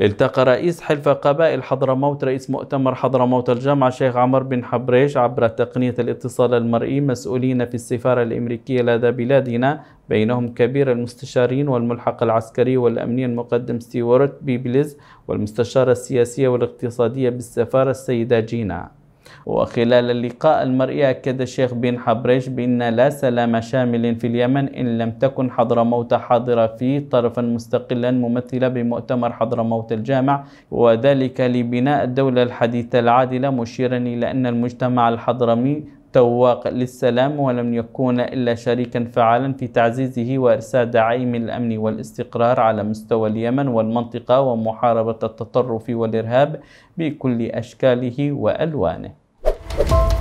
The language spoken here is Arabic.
التقى رئيس حلف قبائل حضرموت رئيس مؤتمر حضرموت الجامعة الشيخ عمر بن حبريش عبر تقنية الاتصال المرئي مسؤولين في السفارة الإمريكية لدى بلادنا بينهم كبير المستشارين والملحق العسكري والأمني المقدم ستيوارت بيبلز والمستشارة السياسية والاقتصادية بالسفارة السيدة جينا وخلال اللقاء المرئي أكد الشيخ بن حبريش بأن لا سلام شامل في اليمن إن لم تكن حضرموت حاضرة فيه طرفا مستقلا ممثلة بمؤتمر حضرموت الجامع وذلك لبناء الدولة الحديثة العادلة مشيرا إلى أن المجتمع الحضرمي تواق للسلام ولم يكون إلا شريكا فعالا في تعزيزه وإرسال دعائم الأمن والاستقرار على مستوى اليمن والمنطقة ومحاربة التطرف والإرهاب بكل أشكاله وألوانه.